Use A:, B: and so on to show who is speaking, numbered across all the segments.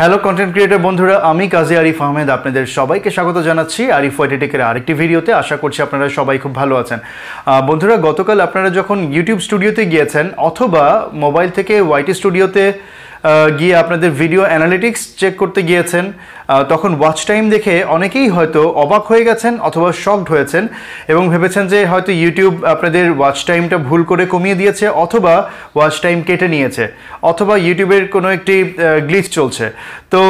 A: hello content creator বন্ধুরা আমি কাজী আরিফ আহমেদ আপনাদের সবাইকে স্বাগত জানাচ্ছি আরিফ ওয়াইটেটেকের আরেকটি ভিডিওতে আশা করছি আপনারা সবাই খুব ভালো আছেন বন্ধুরা গতকাল আপনারা যখন ইউটিউব স্টুডিওতে গিয়েছেন অথবা মোবাইল থেকে ওয়াইটি স্টুডিওতে গিয়ে আপনাদের ভিডিও অ্যানালিটিক্স চেক করতে গিয়েছেন তখন ওয়াচ টাইম দেখে অনেকেই হয়তো অবাক হয়ে গেছেন অথবা শকড হয়েছেন এবং ভেবেছেন যে হয়তো ইউটিউব আপনাদের ওয়াচ টাইমটা ভুল করে কমিয়ে দিয়েছে অথবা ওয়াচ টাইম কেটে নিয়েছে অথবা ইউটিউবের কোনো একটি গ্লিচ চলছে তো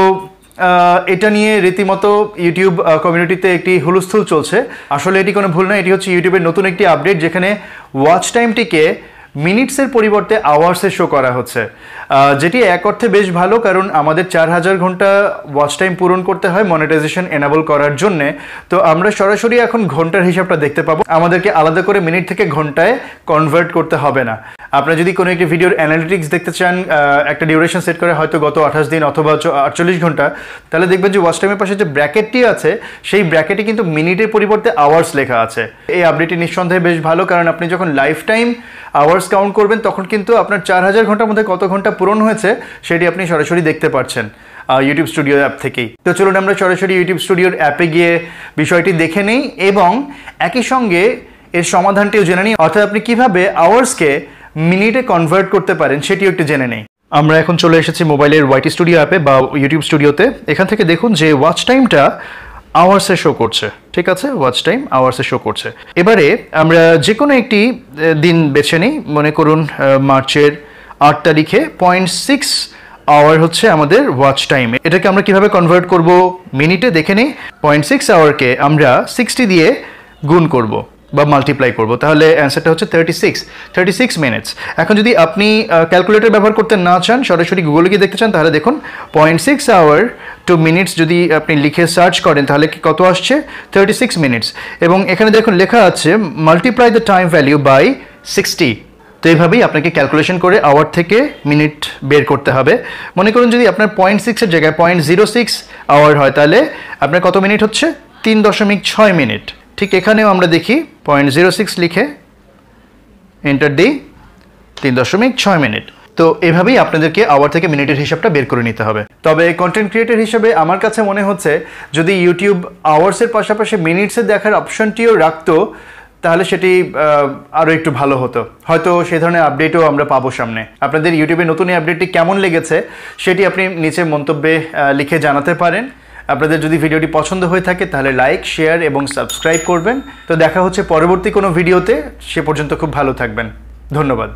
A: এটা নিয়ে রীতিমতো ইউটিউব কমিউনিটিতে একটি হুলস্থুল চলছে আসলে এটি কোনো ভুল নয় এটি হচ্ছে ইউটিউবের নতুন একটি আপডেট যেখানে ওয়াচ টাইমটিকে মিনিটসের পরিবর্তে আওয়ার্সে শো করা হচ্ছে যেটি এক অর্থে বেশ ভালো কারণ আমাদের চার হাজার ঘন্টা ওয়াচ টাইম পূরণ করতে হয় মনিটাইজেশন এনাবল করার জন্যে তো আমরা সরাসরি এখন ঘন্টার হিসাবটা দেখতে পাবো আমাদেরকে আলাদা করে মিনিট থেকে ঘন্টায় কনভার্ট করতে হবে না আপনার যদি কোনো একটি ভিডিওর অ্যানালিটিক্স দেখতে চান একটা ডিউরেশন সেট করে হয়তো গত আঠাশ দিন অথবা আটচল্লিশ ঘন্টা তাহলে দেখবেন যে ওয়াচ টাইমের পাশে যে ব্র্যাকেটটি আছে সেই ব্র্যাকেটে কিন্তু মিনিটের পরিবর্তে আওয়ার্স লেখা আছে এই আপডেটটি নিঃসন্দেহে বেশ ভালো কারণ আপনি যখন লাইফ টাইম আওয়ার্স কাউন্ট করবেন তখন কিন্তু আপনার চার হাজার ঘন্টার মধ্যে কত ঘন্টা পূরণ হয়েছে সেটি আপনি সরাসরি দেখতে পাচ্ছেন ইউটিউব স্টুডিও অ্যাপ থেকেই তো চলুন আমরা সরাসরি ইউটিউব স্টুডিওর অ্যাপে গিয়ে বিষয়টি দেখে নিই এবং একই সঙ্গে এর সমাধানটিও জেনে নিই অর্থাৎ আপনি কীভাবে আওয়ার্সকে মিনিটে কনভার্ট করতে পারেন সেটিও একটু জেনে নেই আমরা এখন চলে এসেছি মোবাইলের ওয়াইটি স্টুডিও অ্যাপে বা ইউটিউব স্টুডিওতে এখান থেকে দেখুন যে ওয়াচ টাইমটা আওয়ার্সে শো করছে ঠিক আছে ওয়াচ টাইম আওয়ার্সে শো করছে এবারে আমরা যে কোনো একটি দিন বেছে নিই মনে করুন মার্চের আট তারিখে পয়েন্ট সিক্স আওয়ার হচ্ছে আমাদের ওয়াচ টাইম এটাকে আমরা কিভাবে কনভার্ট করব মিনিটে দেখে নিই পয়েন্ট সিক্স আওয়ারকে আমরা সিক্সটি দিয়ে গুণ করবো বা মাল্টিপ্লাই করব তাহলে অ্যান্সারটা হচ্ছে thirty six thirty six minutes এখন যদি আপনি ক্যালকুলেটর ব্যবহার করতে না চান সরাসরি গুগলে গিয়ে দেখতে চান তাহলে দেখুন point six hour two minutes যদি আপনি লিখে সার্চ করেন তাহলে কি কত আসছে থার্টি সিক্স মিনিটস এবং এখানে দেখুন লেখা আছে multiply the time value by sixty তো এইভাবেই আপনাকে ক্যালকুলেশন করে আওয়ার থেকে মিনিট বের করতে হবে মনে করুন যদি আপনার পয়েন্ট সিক্সের জায়গায় পয়েন্ট জিরো সিক্স আওয়ার হয় তাহলে আপনার কত মিনিট হচ্ছে তিন দশমিক ছয় মিনিট ঠিক এখানেও আমরা দেখি পয়েন্ট জিরো সিক্স লিখে এন্টার দিই তিন দশমিক ছয় মিনিট তো এভাবেই আপনাদেরকে আওয়ার থেকে মিনিটের হিসাবটা বের করে নিতে হবে তবে কন্টেন্ট ক্রিয়েটর হিসেবে আমার কাছে মনে হচ্ছে যদি ইউটিউব আওয়ার্সের পাশাপাশি মিনিটসে দেখার অপশনটিও রাখত তাহলে সেটি আরও একটু ভালো হতো হয়তো সেই ধরনের আপডেটও আমরা পাবো সামনে আপনাদের ইউটিউবে নতুন এই আপডেটটি কেমন লেগেছে সেটি আপনি নিচে মন্তব্যে লিখে জানাতে পারেন আপনাদের যদি ভিডিওটি পছন্দ হয়ে থাকে তাহলে লাইক শেয়ার এবং সাবস্ক্রাইব করবেন তো দেখা হচ্ছে পরবর্তী কোনো ভিডিওতে সে পর্যন্ত খুব ভালো থাকবেন ধন্যবাদ